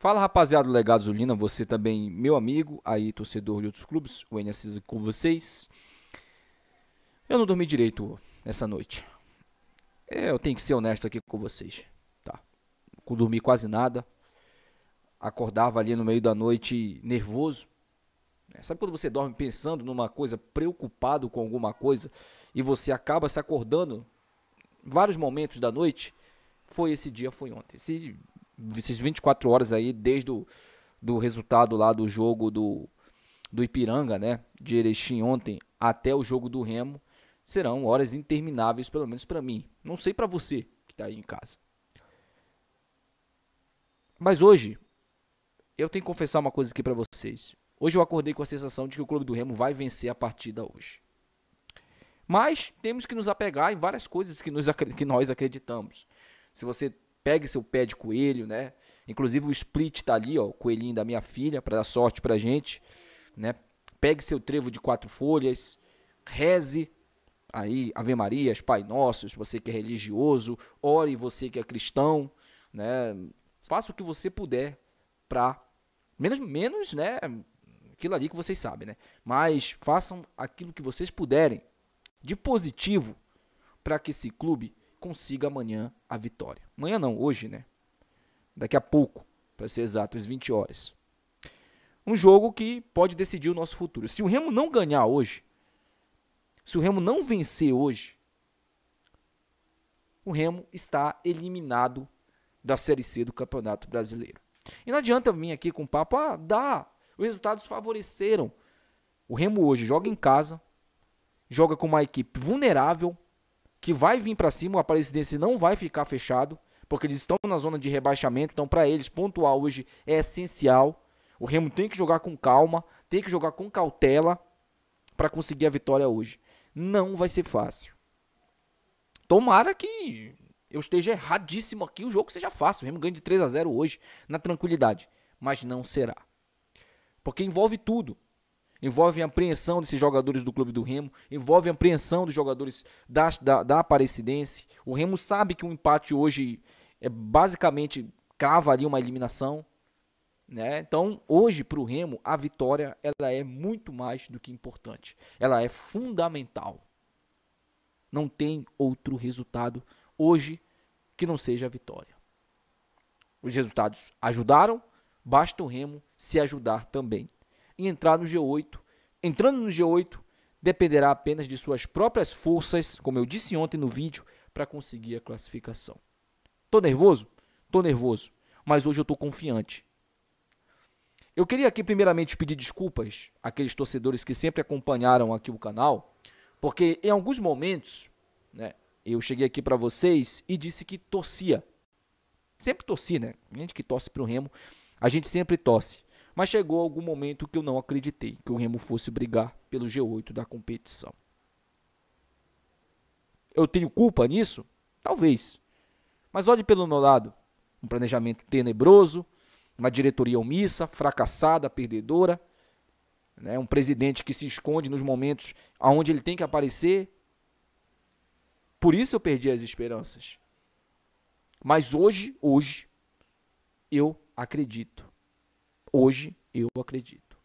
Fala rapaziada do Legado Zulina, você também, meu amigo, aí torcedor de outros clubes, o NSC com vocês. Eu não dormi direito essa noite. É, eu tenho que ser honesto aqui com vocês, tá? Não dormi quase nada. Acordava ali no meio da noite nervoso. É, sabe quando você dorme pensando numa coisa, preocupado com alguma coisa, e você acaba se acordando vários momentos da noite? Foi esse dia, foi ontem. Esse esses 24 horas aí, desde o do resultado lá do jogo do, do Ipiranga, né, de Erechim ontem, até o jogo do Remo, serão horas intermináveis, pelo menos para mim. Não sei para você que tá aí em casa. Mas hoje, eu tenho que confessar uma coisa aqui para vocês. Hoje eu acordei com a sensação de que o Clube do Remo vai vencer a partida hoje. Mas temos que nos apegar em várias coisas que, nos, que nós acreditamos. Se você pegue seu pé de coelho, né? Inclusive o split tá ali, ó, o coelhinho da minha filha, para dar sorte pra gente, né? Pegue seu trevo de quatro folhas, reze aí Ave Marias, Pai Nossos, você que é religioso, ore você que é cristão, né? Faça o que você puder para menos menos, né, aquilo ali que vocês sabem, né? Mas façam aquilo que vocês puderem de positivo para que esse clube consiga amanhã a vitória. Amanhã não, hoje, né? Daqui a pouco, para ser exato, às 20 horas. Um jogo que pode decidir o nosso futuro. Se o Remo não ganhar hoje, se o Remo não vencer hoje, o Remo está eliminado da Série C do Campeonato Brasileiro. E não adianta vir aqui com papo, ah, dá, os resultados favoreceram. O Remo hoje joga em casa, joga com uma equipe vulnerável, que vai vir para cima, o Aparecidense não vai ficar fechado, porque eles estão na zona de rebaixamento, então para eles pontuar hoje é essencial. O Remo tem que jogar com calma, tem que jogar com cautela para conseguir a vitória hoje. Não vai ser fácil. Tomara que eu esteja erradíssimo aqui, o jogo seja fácil. O Remo ganha de 3 a 0 hoje, na tranquilidade. Mas não será. Porque envolve tudo envolve a apreensão desses jogadores do Clube do Remo, envolve a apreensão dos jogadores da, da, da Aparecidense. O Remo sabe que um empate hoje é basicamente crava ali uma eliminação. Né? Então, hoje, para o Remo, a vitória ela é muito mais do que importante. Ela é fundamental. Não tem outro resultado hoje que não seja a vitória. Os resultados ajudaram, basta o Remo se ajudar também e entrar no G8. Entrando no G8, dependerá apenas de suas próprias forças, como eu disse ontem no vídeo, para conseguir a classificação. Tô nervoso? Tô nervoso, mas hoje eu tô confiante. Eu queria aqui primeiramente pedir desculpas àqueles torcedores que sempre acompanharam aqui o canal, porque em alguns momentos, né, eu cheguei aqui para vocês e disse que torcia. Sempre torci, né? A gente que torce pro Remo, a gente sempre torce. Mas chegou algum momento que eu não acreditei que o Remo fosse brigar pelo G8 da competição. Eu tenho culpa nisso? Talvez. Mas olhe pelo meu lado. Um planejamento tenebroso, uma diretoria omissa, fracassada, perdedora, né? um presidente que se esconde nos momentos onde ele tem que aparecer. Por isso eu perdi as esperanças. Mas hoje, hoje, eu acredito Hoje eu acredito.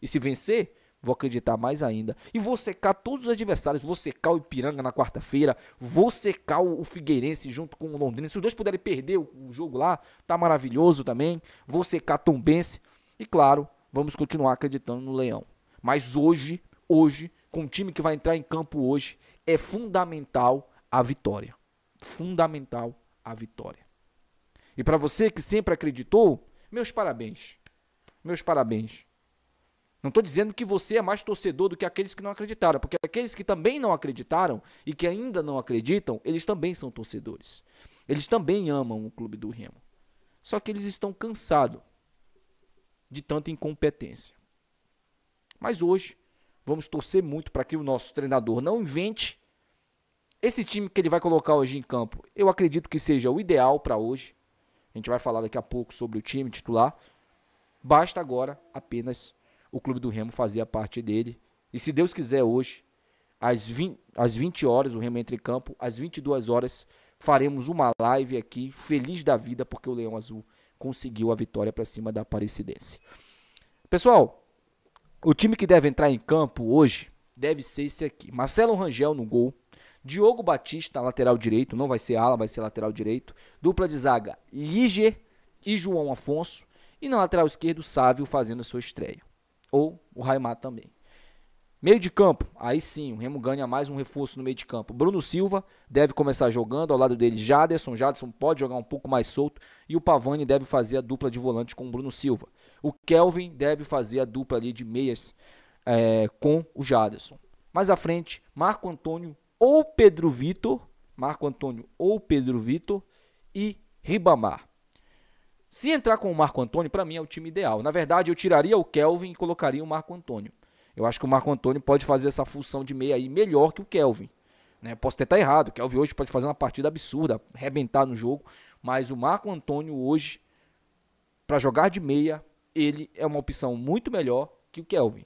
E se vencer, vou acreditar mais ainda. E vou secar todos os adversários. Vou secar o Ipiranga na quarta-feira. Vou secar o Figueirense junto com o Londrina. Se os dois puderem perder o jogo lá, tá maravilhoso também. Vou secar Tombense. E claro, vamos continuar acreditando no Leão. Mas hoje, hoje, com o time que vai entrar em campo hoje, é fundamental a vitória. Fundamental a vitória. E para você que sempre acreditou, meus parabéns meus parabéns. Não estou dizendo que você é mais torcedor do que aqueles que não acreditaram, porque aqueles que também não acreditaram e que ainda não acreditam, eles também são torcedores. Eles também amam o clube do Remo. Só que eles estão cansados de tanta incompetência. Mas hoje, vamos torcer muito para que o nosso treinador não invente esse time que ele vai colocar hoje em campo. Eu acredito que seja o ideal para hoje. A gente vai falar daqui a pouco sobre o time titular. Basta agora apenas o Clube do Remo fazer a parte dele. E se Deus quiser, hoje, às 20, às 20 horas, o Remo entra em campo, às 22 horas, faremos uma live aqui, feliz da vida, porque o Leão Azul conseguiu a vitória para cima da Aparecidense. Pessoal, o time que deve entrar em campo hoje deve ser esse aqui: Marcelo Rangel no gol. Diogo Batista, lateral direito, não vai ser ala, vai ser lateral direito. Dupla de zaga, Lige e João Afonso. E na lateral esquerda, o Sávio fazendo a sua estreia. Ou o Raimar também. Meio de campo, aí sim, o Remo ganha mais um reforço no meio de campo. Bruno Silva deve começar jogando, ao lado dele Jaderson. Jaderson pode jogar um pouco mais solto. E o Pavani deve fazer a dupla de volante com o Bruno Silva. O Kelvin deve fazer a dupla ali de meias é, com o Jaderson. Mais à frente, Marco Antônio ou Pedro Vitor. Marco Antônio ou Pedro Vitor e Ribamar. Se entrar com o Marco Antônio, para mim é o time ideal. Na verdade, eu tiraria o Kelvin e colocaria o Marco Antônio. Eu acho que o Marco Antônio pode fazer essa função de meia aí melhor que o Kelvin. Né? Posso até estar errado, o Kelvin hoje pode fazer uma partida absurda, arrebentar no jogo, mas o Marco Antônio hoje, para jogar de meia, ele é uma opção muito melhor que o Kelvin.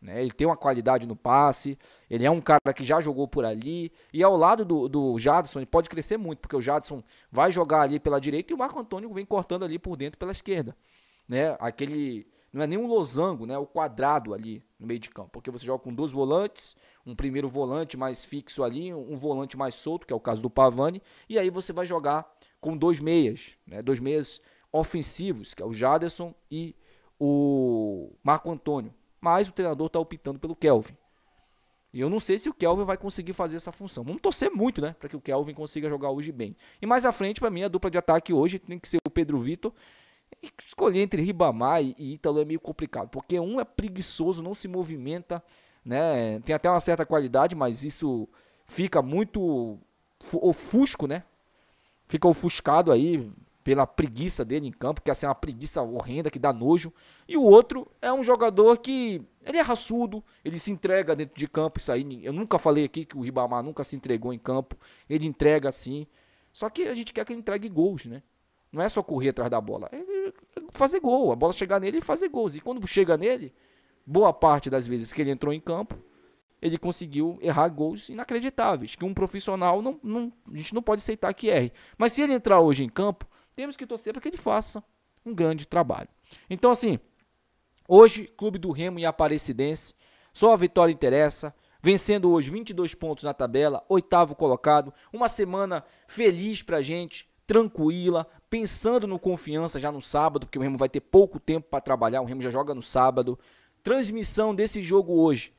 Né? Ele tem uma qualidade no passe, ele é um cara que já jogou por ali. E ao lado do, do Jadson, ele pode crescer muito, porque o Jadson vai jogar ali pela direita e o Marco Antônio vem cortando ali por dentro pela esquerda. Né? Aquele. Não é nem um losango, né? É o quadrado ali no meio de campo. Porque você joga com dois volantes, um primeiro volante mais fixo ali, um volante mais solto, que é o caso do Pavani, e aí você vai jogar com dois meias, né? Dois meias ofensivos, que é o Jaderson e o Marco Antônio mas o treinador está optando pelo Kelvin. E eu não sei se o Kelvin vai conseguir fazer essa função. Vamos torcer muito, né? Para que o Kelvin consiga jogar hoje bem. E mais à frente, para mim, a dupla de ataque hoje tem que ser o Pedro Vitor. escolher entre Ribamar e Ítalo é meio complicado, porque um é preguiçoso, não se movimenta, né? Tem até uma certa qualidade, mas isso fica muito ofusco, né? Fica ofuscado aí, pela preguiça dele em campo, que assim, é uma preguiça horrenda, que dá nojo. E o outro é um jogador que ele é raçudo, ele se entrega dentro de campo. Isso aí, eu nunca falei aqui que o Ribamar nunca se entregou em campo. Ele entrega assim. Só que a gente quer que ele entregue gols, né? Não é só correr atrás da bola, é, é fazer gol. A bola chegar nele e fazer gols. E quando chega nele, boa parte das vezes que ele entrou em campo, ele conseguiu errar gols inacreditáveis, que um profissional não, não, a gente não pode aceitar que erre. Mas se ele entrar hoje em campo, temos que torcer para que ele faça um grande trabalho. Então, assim, hoje, Clube do Remo e Aparecidense, só a vitória interessa. Vencendo hoje 22 pontos na tabela, oitavo colocado. Uma semana feliz para a gente, tranquila, pensando no confiança já no sábado, porque o Remo vai ter pouco tempo para trabalhar. O Remo já joga no sábado. Transmissão desse jogo hoje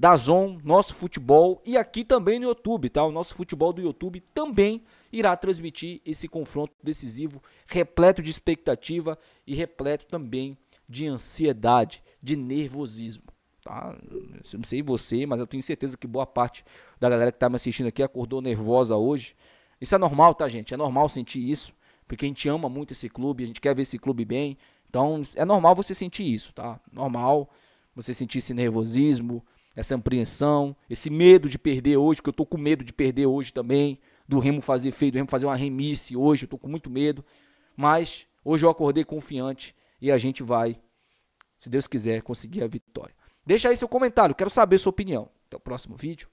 da Zon, nosso futebol e aqui também no YouTube, tá? O nosso futebol do YouTube também irá transmitir esse confronto decisivo, repleto de expectativa e repleto também de ansiedade, de nervosismo, tá? Eu não sei você, mas eu tenho certeza que boa parte da galera que tá me assistindo aqui acordou nervosa hoje. Isso é normal, tá, gente? É normal sentir isso, porque a gente ama muito esse clube, a gente quer ver esse clube bem. Então, é normal você sentir isso, tá? Normal você sentir esse nervosismo, essa apreensão, esse medo de perder hoje, que eu estou com medo de perder hoje também, do Remo fazer feio, do Remo fazer uma remisse hoje, eu estou com muito medo, mas hoje eu acordei confiante e a gente vai, se Deus quiser, conseguir a vitória. Deixa aí seu comentário, quero saber sua opinião. Até o próximo vídeo.